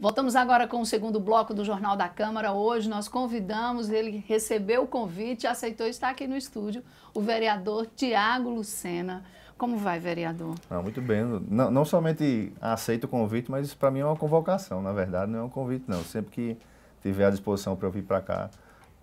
Voltamos agora com o segundo bloco do Jornal da Câmara. Hoje nós convidamos, ele recebeu o convite, aceitou estar aqui no estúdio, o vereador Tiago Lucena. Como vai, vereador? Ah, muito bem. Não, não somente aceito o convite, mas isso para mim é uma convocação, na verdade, não é um convite, não. Sempre que tiver à disposição para eu vir para cá,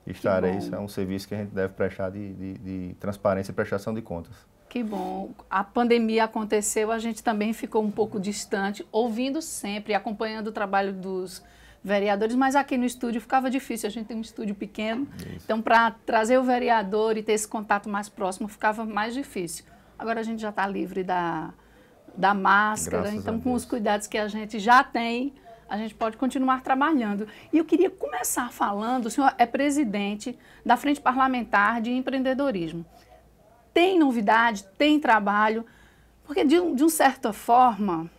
estarei. Isso é um serviço que a gente deve prestar de, de, de transparência e prestação de contas. Que bom. A pandemia aconteceu, a gente também ficou um pouco distante, ouvindo sempre, acompanhando o trabalho dos vereadores, mas aqui no estúdio ficava difícil, a gente tem um estúdio pequeno. Isso. Então, para trazer o vereador e ter esse contato mais próximo, ficava mais difícil. Agora a gente já está livre da, da máscara, Graças então, com os cuidados que a gente já tem, a gente pode continuar trabalhando. E eu queria começar falando: o senhor é presidente da Frente Parlamentar de Empreendedorismo tem novidade, tem trabalho, porque de, de uma certa forma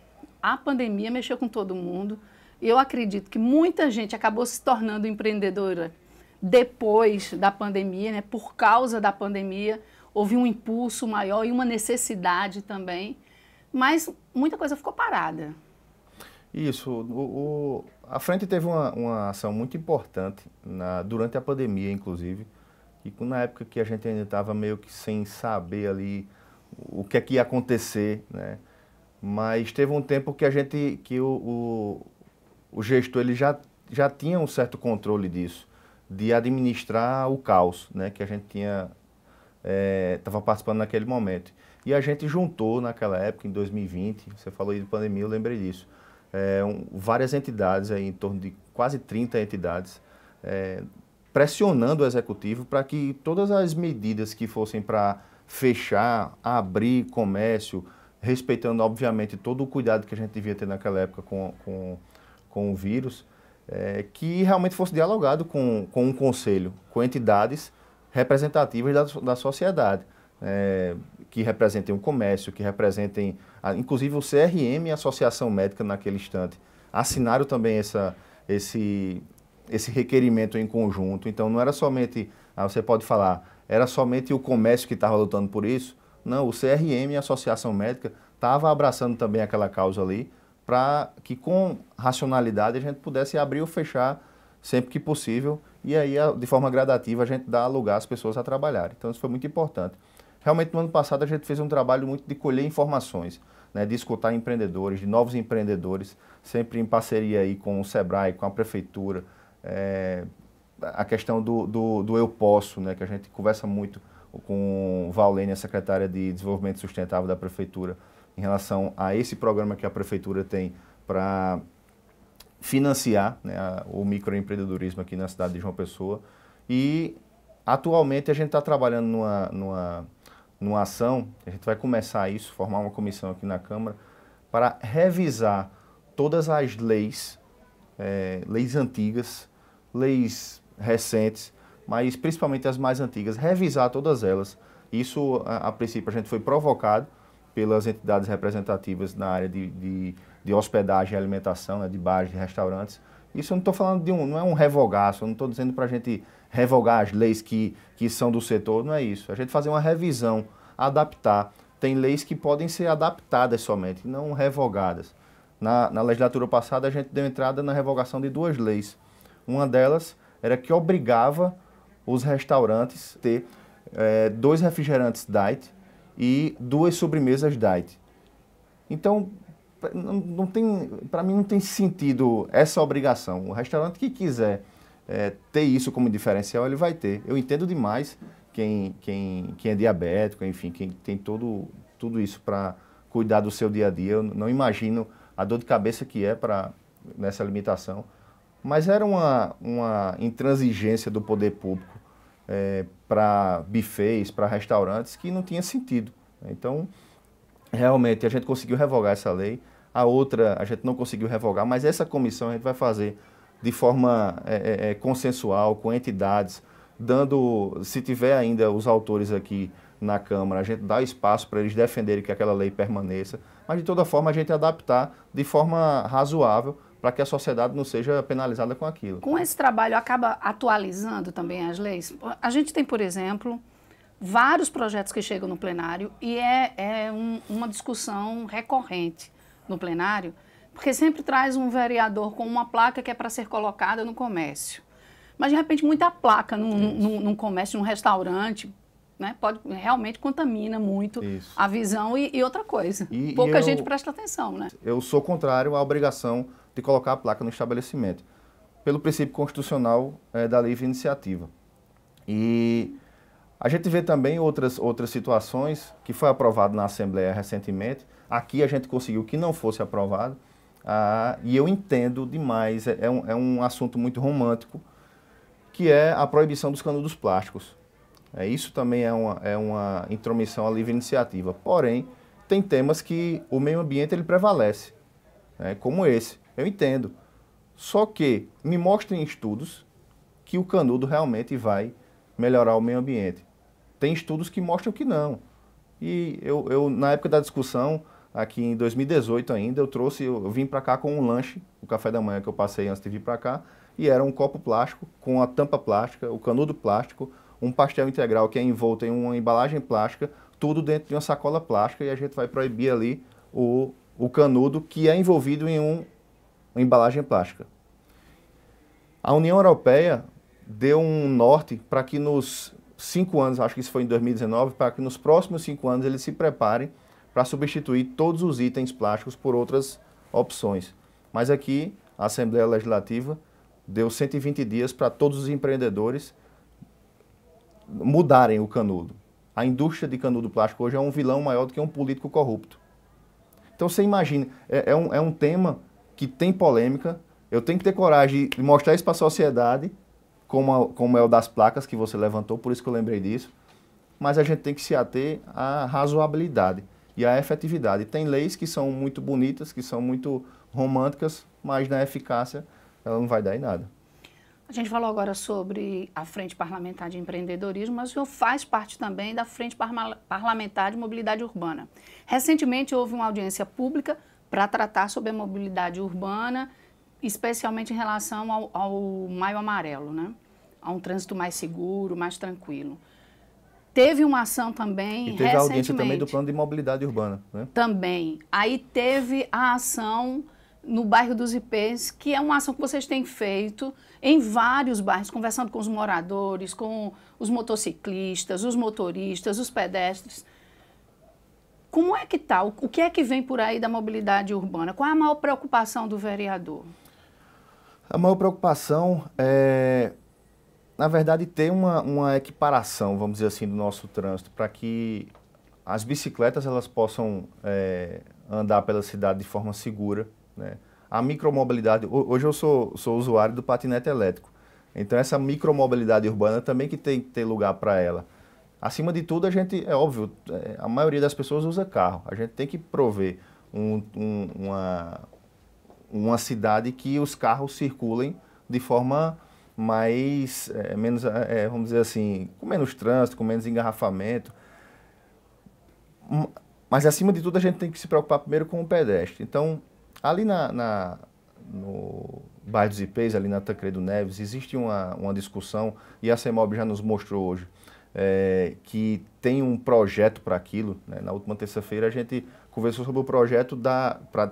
a pandemia mexeu com todo mundo e eu acredito que muita gente acabou se tornando empreendedora depois da pandemia, né? por causa da pandemia, houve um impulso maior e uma necessidade também, mas muita coisa ficou parada. Isso. O, o, a frente teve uma, uma ação muito importante na, durante a pandemia, inclusive, e na época que a gente ainda estava meio que sem saber ali o que é que ia acontecer, né? Mas teve um tempo que a gente, que o, o, o gestor ele já, já tinha um certo controle disso, de administrar o caos, né? Que a gente tinha, estava eh, é, participando naquele momento. E a gente juntou naquela época, em 2020, você falou aí de pandemia, eu lembrei disso, é, um, várias entidades aí, em torno de quase 30 entidades, é, pressionando o executivo para que todas as medidas que fossem para fechar, abrir comércio, respeitando, obviamente, todo o cuidado que a gente devia ter naquela época com, com, com o vírus, é, que realmente fosse dialogado com, com um conselho, com entidades representativas da, da sociedade, é, que representem o comércio, que representem, a, inclusive, o CRM e a Associação Médica naquele instante. Assinaram também essa, esse, esse requerimento em conjunto. Então não era somente, ah, você pode falar, era somente o comércio que estava lutando por isso. Não, o CRM, a Associação Médica, estava abraçando também aquela causa ali para que com racionalidade a gente pudesse abrir ou fechar sempre que possível e aí de forma gradativa a gente dá lugar às pessoas a trabalhar. Então isso foi muito importante. Realmente no ano passado a gente fez um trabalho muito de colher informações, né, de escutar empreendedores, de novos empreendedores, sempre em parceria aí com o Sebrae, com a prefeitura, é, a questão do, do, do, eu posso, né, que a gente conversa muito com Valênia, secretária de Desenvolvimento Sustentável da Prefeitura, em relação a esse programa que a Prefeitura tem para financiar né, a, o microempreendedorismo aqui na cidade de João Pessoa. E atualmente a gente está trabalhando numa, numa, numa ação, a gente vai começar isso, formar uma comissão aqui na Câmara, para revisar todas as leis, é, leis antigas, leis recentes, mas principalmente as mais antigas, revisar todas elas. Isso, a, a princípio, a gente foi provocado pelas entidades representativas na área de, de, de hospedagem e alimentação, né, de bares, de restaurantes. Isso eu não estou falando de um, não é um revogaço, eu não estou dizendo para a gente revogar as leis que, que são do setor, não é isso. A gente fazer uma revisão, adaptar. Tem leis que podem ser adaptadas somente, não revogadas. Na, na legislatura passada, a gente deu entrada na revogação de duas leis uma delas era que obrigava os restaurantes a ter é, dois refrigerantes diet e duas sobremesas diet. Então, não, tem, para mim não tem sentido essa obrigação. O restaurante que quiser é, ter isso como diferencial, ele vai ter. Eu entendo demais quem, quem, quem é diabético, enfim, quem tem todo, tudo isso para cuidar do seu dia a dia. Eu não imagino a dor de cabeça que é para nessa limitação mas era uma, uma intransigência do poder público é, eh, para bufês, para restaurantes, que não tinha sentido. Né? Então, realmente, a gente conseguiu revogar essa lei, a outra a gente não conseguiu revogar, mas essa comissão a gente vai fazer de forma é, é, consensual, com entidades, dando, se tiver ainda os autores aqui na Câmara, a gente dá espaço para eles defenderem que aquela lei permaneça, mas de toda forma a gente adaptar de forma razoável para que a sociedade não seja penalizada com aquilo. Com esse trabalho, acaba atualizando também as leis? A gente tem, por exemplo, vários projetos que chegam no plenário e é, é um, uma discussão recorrente no plenário, porque sempre traz um vereador com uma placa que é para ser colocada no comércio. Mas, de repente, muita placa num, num, num comércio, num restaurante, né, pode, realmente contamina muito Isso. a visão e, e outra coisa. E, Pouca e eu, gente presta atenção, né? Eu sou contrário à obrigação de colocar a placa no estabelecimento, pelo princípio constitucional é, da livre iniciativa. E a gente vê também outras, outras situações que foi aprovado na Assembleia recentemente. Aqui a gente conseguiu que não fosse aprovado. Ah, e eu entendo demais, é, é, um, é um assunto muito romântico, que é a proibição dos canudos plásticos. É, isso também é uma, é uma intromissão à livre iniciativa. Porém, tem temas que o meio ambiente ele prevalece, né, como esse. Eu entendo. Só que me mostrem estudos que o canudo realmente vai melhorar o meio ambiente. Tem estudos que mostram que não. E eu, eu na época da discussão, aqui em 2018 ainda, eu trouxe, eu, eu vim para cá com um lanche, o café da manhã que eu passei antes de vir para cá, e era um copo plástico com a tampa plástica, o canudo plástico, um pastel integral que é envolto em uma embalagem plástica, tudo dentro de uma sacola plástica, e a gente vai proibir ali o, o canudo que é envolvido em um uma embalagem plástica. A União Europeia deu um norte para que nos cinco anos, acho que isso foi em 2019, para que nos próximos cinco anos eles se preparem para substituir todos os itens plásticos por outras opções. Mas aqui, a Assembleia Legislativa deu 120 dias para todos os empreendedores mudarem o canudo. A indústria de canudo plástico hoje é um vilão maior do que um político corrupto. Então você imagina, é, é, um, é um tema que tem polêmica, eu tenho que ter coragem de mostrar isso para a sociedade, como, a, como é o das placas que você levantou, por isso que eu lembrei disso. Mas a gente tem que se ater à razoabilidade e à efetividade. Tem leis que são muito bonitas, que são muito românticas, mas na eficácia ela não vai dar em nada. A gente falou agora sobre a Frente Parlamentar de Empreendedorismo, mas o senhor faz parte também da Frente Parlamentar de Mobilidade Urbana. Recentemente houve uma audiência pública para tratar sobre a mobilidade urbana, especialmente em relação ao, ao Maio Amarelo, né? a um trânsito mais seguro, mais tranquilo. Teve uma ação também e teve recentemente. a audiência também do plano de mobilidade urbana. Né? Também. Aí teve a ação no bairro dos IPs, que é uma ação que vocês têm feito em vários bairros, conversando com os moradores, com os motociclistas, os motoristas, os pedestres. Como é que está? O que é que vem por aí da mobilidade urbana? Qual é a maior preocupação do vereador? A maior preocupação é, na verdade, ter uma, uma equiparação, vamos dizer assim, do nosso trânsito, para que as bicicletas elas possam é, andar pela cidade de forma segura. Né? A micromobilidade, hoje eu sou, sou usuário do patinete elétrico, então essa micromobilidade urbana também que tem que ter lugar para ela. Acima de tudo, a gente, é óbvio, é, a maioria das pessoas usa carro. A gente tem que prover um, um, uma, uma cidade que os carros circulem de forma mais, é, menos, é, é vamos dizer assim, com menos trânsito, com menos engarrafamento. Hum, mas, acima de tudo, a gente tem que se preocupar primeiro com o pedestre. Então, ali na, na no bairro dos Ipês, ali na Tancredo Neves, existe uma, uma discussão, e a CEMOB já nos mostrou hoje, é, que tem um projeto para aquilo. Né? Na última terça-feira a gente conversou sobre o projeto da. Pra,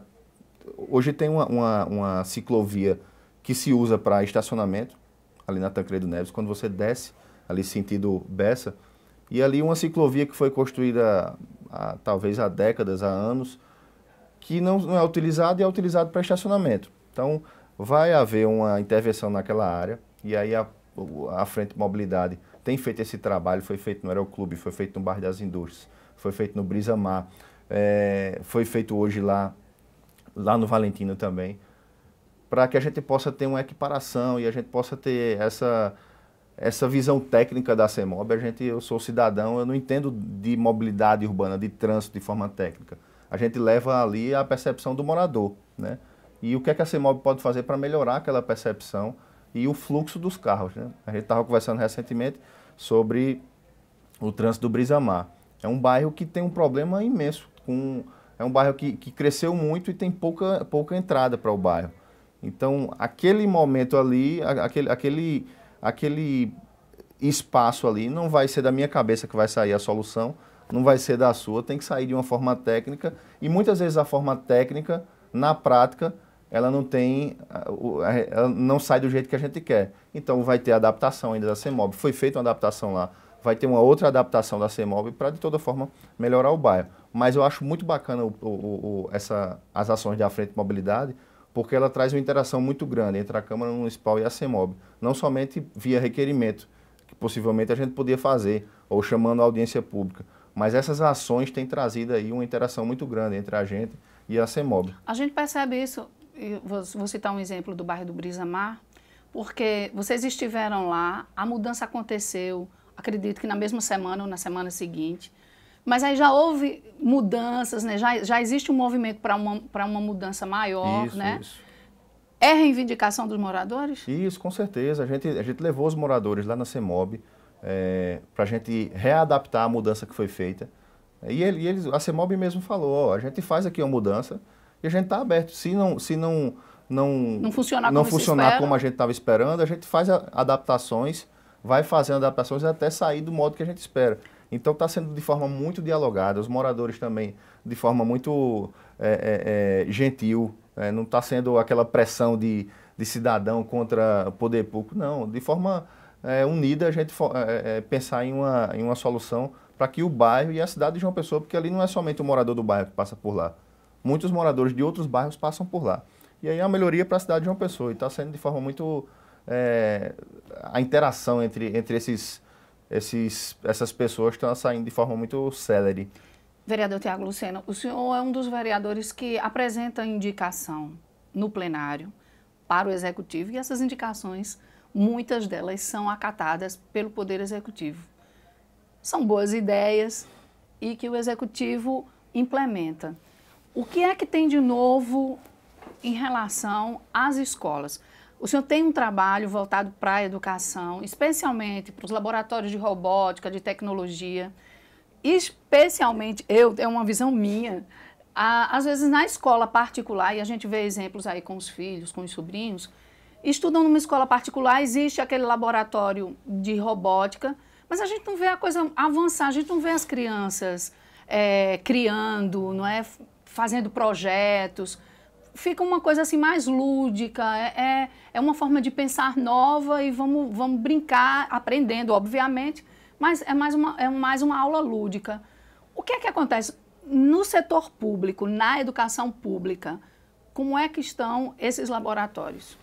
hoje tem uma, uma, uma ciclovia que se usa para estacionamento, ali na Tancredo Neves, quando você desce ali sentido Bessa, e ali uma ciclovia que foi construída há, talvez há décadas, há anos, que não, não é utilizada e é utilizada para estacionamento. Então, vai haver uma intervenção naquela área, e aí a, a Frente Mobilidade tem feito esse trabalho, foi feito no Aeroclube, foi feito no Bar das Indústrias, foi feito no Brisa Mar, é, foi feito hoje lá, lá no Valentino também, para que a gente possa ter uma equiparação e a gente possa ter essa, essa visão técnica da CEMOB. A gente, eu sou cidadão, eu não entendo de mobilidade urbana, de trânsito de forma técnica. A gente leva ali a percepção do morador, né? E o que é que a CEMOB pode fazer para melhorar aquela percepção e o fluxo dos carros, né? A gente estava conversando recentemente, sobre o trânsito do Brisamar. É um bairro que tem um problema imenso. Com, é um bairro que, que cresceu muito e tem pouca, pouca entrada para o bairro. Então, aquele momento ali, aquele, aquele, aquele espaço ali, não vai ser da minha cabeça que vai sair a solução, não vai ser da sua, tem que sair de uma forma técnica. E muitas vezes a forma técnica, na prática, ela não tem, ela não sai do jeito que a gente quer. Então vai ter adaptação ainda da CEMOB. Foi feita uma adaptação lá, vai ter uma outra adaptação da CEMOB para de toda forma melhorar o bairro. Mas eu acho muito bacana o, o, o, essa, as ações da Frente de Mobilidade, porque ela traz uma interação muito grande entre a Câmara Municipal e a CEMOB. Não somente via requerimento, que possivelmente a gente podia fazer, ou chamando a audiência pública. Mas essas ações têm trazido aí uma interação muito grande entre a gente e a CEMOB. A gente percebe isso vou citar um exemplo do bairro do Brisa Mar, porque vocês estiveram lá, a mudança aconteceu, acredito que na mesma semana ou na semana seguinte, mas aí já houve mudanças, né? já, já existe um movimento para uma, uma mudança maior, isso, né? Isso. É reivindicação dos moradores? Isso, com certeza. A gente, a gente levou os moradores lá na CEMOB é, eh, para a gente readaptar a mudança que foi feita. E, ele, e eles, a CEMOB mesmo falou, ó, a gente faz aqui uma mudança, e a gente está aberto. Se não, se não, não, não funcionar, não como, funcionar como a gente estava esperando, a gente faz a, adaptações, vai fazendo adaptações até sair do modo que a gente espera. Então está sendo de forma muito dialogada, os moradores também de forma muito é, é, é gentil, é, não está sendo aquela pressão de, de cidadão contra poder público, não. De forma é, unida a gente é, pensar em uma, em uma solução para que o bairro e a cidade de João Pessoa, porque ali não é somente o morador do bairro que passa por lá, muitos moradores de outros bairros passam por lá. E aí é uma melhoria para a cidade de João Pessoa. E está sendo de forma muito. É, a interação entre, entre esses, esses, essas pessoas está saindo de forma muito célere. Vereador Tiago Lucena, o senhor é um dos vereadores que apresenta indicação no plenário para o executivo e essas indicações, muitas delas são acatadas pelo Poder Executivo. São boas ideias e que o executivo implementa. O que é que tem de novo em relação às escolas? O senhor tem um trabalho voltado para a educação, especialmente para os laboratórios de robótica, de tecnologia. Especialmente, eu é uma visão minha, a, às vezes na escola particular, e a gente vê exemplos aí com os filhos, com os sobrinhos, estudam numa escola particular, existe aquele laboratório de robótica, mas a gente não vê a coisa avançar, a gente não vê as crianças é, criando, não é? fazendo projetos. Fica uma coisa assim mais lúdica, é, é, é uma forma de pensar nova e vamos, vamos brincar, aprendendo, obviamente, mas é mais, uma, é mais uma aula lúdica. O que é que acontece? No setor público, na educação pública, como é que estão esses laboratórios?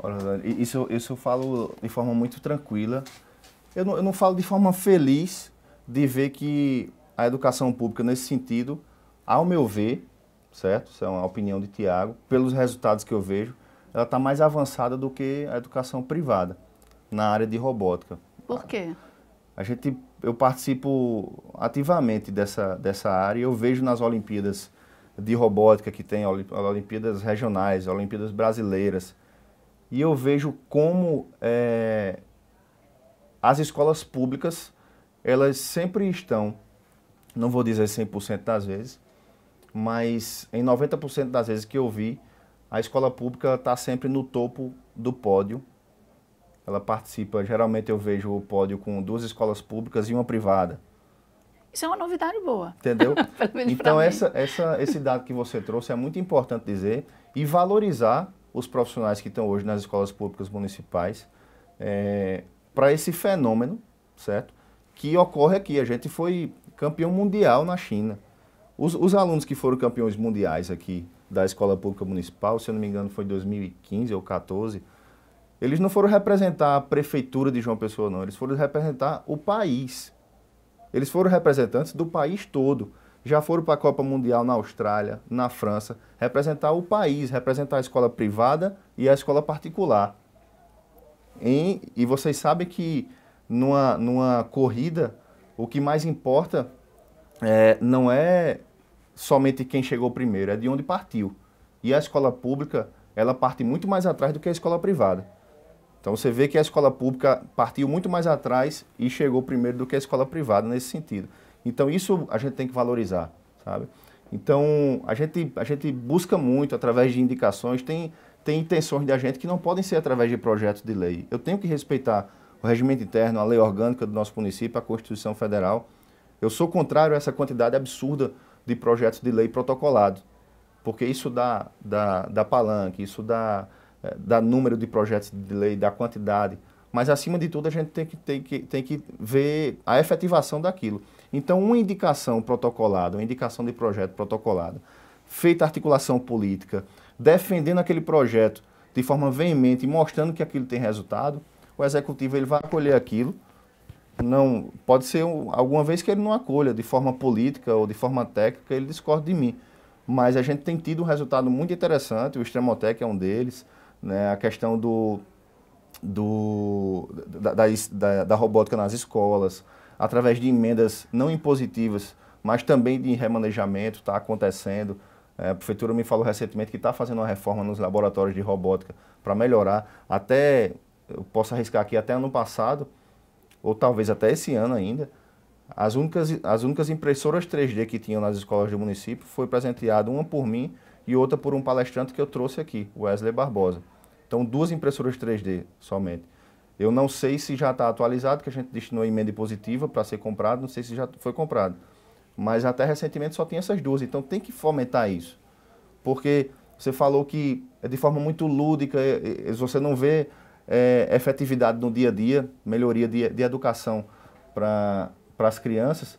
Olha, isso, isso eu falo de forma muito tranquila. Eu não, eu não falo de forma feliz de ver que a educação pública, nesse sentido, ao meu ver, certo? Isso é uma opinião de Tiago. Pelos resultados que eu vejo, ela está mais avançada do que a educação privada na área de robótica. Por quê? A gente, eu participo ativamente dessa, dessa área. Eu vejo nas Olimpíadas de robótica que tem Olimpíadas regionais, Olimpíadas brasileiras, e eu vejo como é, as escolas públicas elas sempre estão, não vou dizer 100% das vezes, mas em 90% das vezes que eu vi, a escola pública está sempre no topo do pódio. Ela participa, geralmente eu vejo o pódio com duas escolas públicas e uma privada. Isso é uma novidade boa. Entendeu? então, essa, essa, esse dado que você trouxe é muito importante dizer e valorizar os profissionais que estão hoje nas escolas públicas municipais é, para esse fenômeno, certo? Que ocorre aqui. A gente foi campeão mundial na China. Os, os, alunos que foram campeões mundiais aqui da Escola Pública Municipal, se eu não me engano foi em 2015 ou 2014, eles não foram representar a prefeitura de João Pessoa, não. Eles foram representar o país. Eles foram representantes do país todo. Já foram para a Copa Mundial na Austrália, na França, representar o país, representar a escola privada e a escola particular. e vocês sabem que numa, numa corrida, o que mais importa é, não é somente quem chegou primeiro, é de onde partiu. E a escola pública, ela parte muito mais atrás do que a escola privada. Então você vê que a escola pública partiu muito mais atrás e chegou primeiro do que a escola privada nesse sentido. Então isso a gente tem que valorizar, sabe? Então a gente, a gente busca muito através de indicações, tem, tem intenções de a gente que não podem ser através de projetos de lei. Eu tenho que respeitar o regimento interno, a lei orgânica do nosso município, a Constituição Federal. Eu sou contrário a essa quantidade absurda de projetos de lei protocolados, porque isso dá, dá, dá palanque, isso dá, eh, dá número de projetos de lei, dá quantidade, mas acima de tudo a gente tem que, tem que, tem que ver a efetivação daquilo. Então, uma indicação protocolada, uma indicação de projeto protocolado, feita articulação política, defendendo aquele projeto de forma veemente, e mostrando que aquilo tem resultado, o executivo ele vai acolher aquilo não pode ser um, alguma vez que ele não acolha de forma política ou de forma técnica, ele discorde de mim. Mas a gente tem tido um resultado muito interessante, o Extremotec é um deles, né? a questão do, do, da, da, da robótica nas escolas, através de emendas não impositivas, mas também de remanejamento, está acontecendo. É, a prefeitura me falou recentemente que está fazendo uma reforma nos laboratórios de robótica para melhorar. Até, eu posso arriscar aqui, até ano passado, ou talvez até esse ano ainda, as únicas, as únicas impressoras 3D que tinham nas escolas do município foi presenteada uma por mim e outra por um palestrante que eu trouxe aqui, Wesley Barbosa. Então, duas impressoras 3D somente. Eu não sei se já está atualizado, que a gente destinou emenda positiva para ser comprado, não sei se já foi comprado. Mas até recentemente só tinha essas duas, então tem que fomentar isso. Porque você falou que é de forma muito lúdica, você não vê é, efetividade no dia a dia, melhoria de, de educação para as crianças,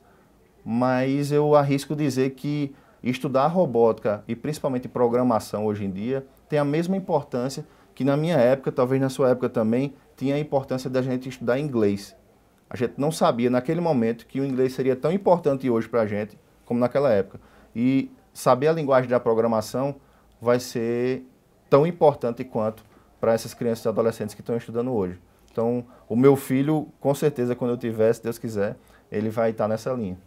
mas eu arrisco dizer que estudar robótica e principalmente programação hoje em dia tem a mesma importância que na minha época, talvez na sua época também, tinha a importância da gente estudar inglês. A gente não sabia naquele momento que o inglês seria tão importante hoje para a gente como naquela época. E saber a linguagem da programação vai ser tão importante quanto para essas crianças e adolescentes que estão estudando hoje. Então, o meu filho, com certeza, quando eu tiver, se Deus quiser, ele vai estar tá nessa linha.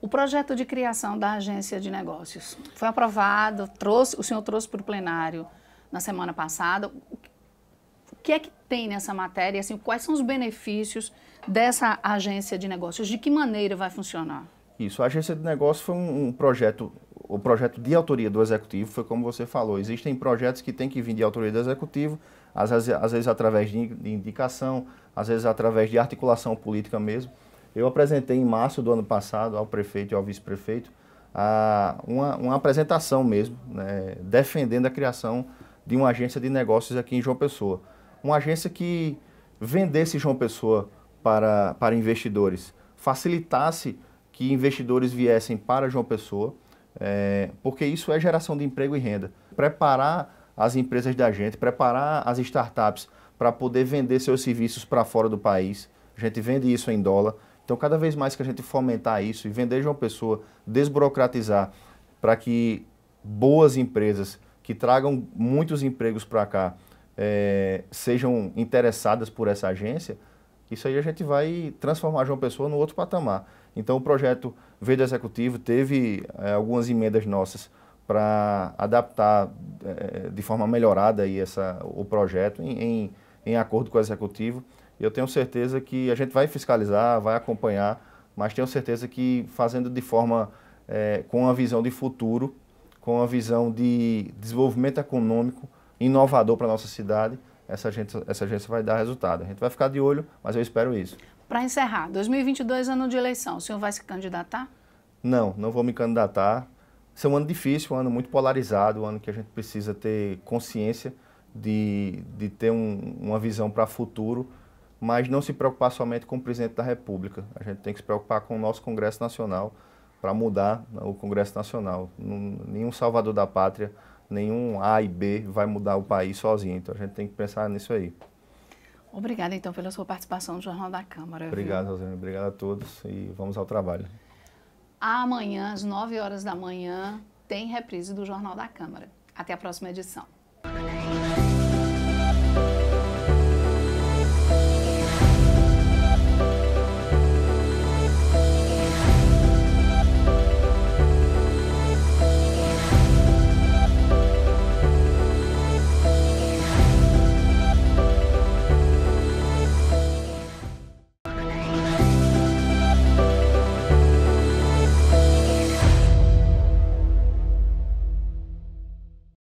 O projeto de criação da agência de negócios foi aprovado, trouxe, o senhor trouxe para o plenário na semana passada. O que é que tem nessa matéria? Assim, quais são os benefícios dessa agência de negócios? De que maneira vai funcionar? Isso, a agência de negócios foi um, um projeto o projeto de autoria do executivo, foi como você falou, existem projetos que têm que vir de autoria do executivo, às vezes, às vezes através de indicação, às vezes através de articulação política mesmo. Eu apresentei em março do ano passado ao prefeito e ao vice-prefeito uma, uma, apresentação mesmo, né, defendendo a criação de uma agência de negócios aqui em João Pessoa. Uma agência que vendesse João Pessoa para, para investidores, facilitasse que investidores viessem para João Pessoa, é, porque isso é geração de emprego e renda. Preparar as empresas da gente, preparar as startups para poder vender seus serviços para fora do país. A gente vende isso em dólar. Então, cada vez mais que a gente fomentar isso e vender de uma pessoa, desburocratizar para que boas empresas que tragam muitos empregos para cá é, sejam interessadas por essa agência, isso aí a gente vai transformar de uma pessoa no outro patamar. Então o projeto veio do executivo, teve é, algumas emendas nossas para adaptar é, de forma melhorada aí essa, o projeto em, em, em acordo com o executivo. E eu tenho certeza que a gente vai fiscalizar, vai acompanhar, mas tenho certeza que fazendo de forma é, com uma visão de futuro, com uma visão de desenvolvimento econômico inovador para a nossa cidade, essa agência, essa agência vai dar resultado. A gente vai ficar de olho, mas eu espero isso. Para encerrar, 2022 ano de eleição, o senhor vai se candidatar? Não, não vou me candidatar. Esse é um ano difícil, um ano muito polarizado, um ano que a gente precisa ter consciência de, de ter um, uma visão para o futuro, mas não se preocupar somente com o presidente da República. A gente tem que se preocupar com o nosso Congresso Nacional para mudar né, o Congresso Nacional. Nenhum salvador da pátria, nenhum A e B vai mudar o país sozinho. Então a gente tem que pensar nisso aí. Obrigada, então, pela sua participação no Jornal da Câmara. Obrigado, Rosane. Obrigado a todos e vamos ao trabalho. Amanhã, às 9 horas da manhã, tem reprise do Jornal da Câmara. Até a próxima edição.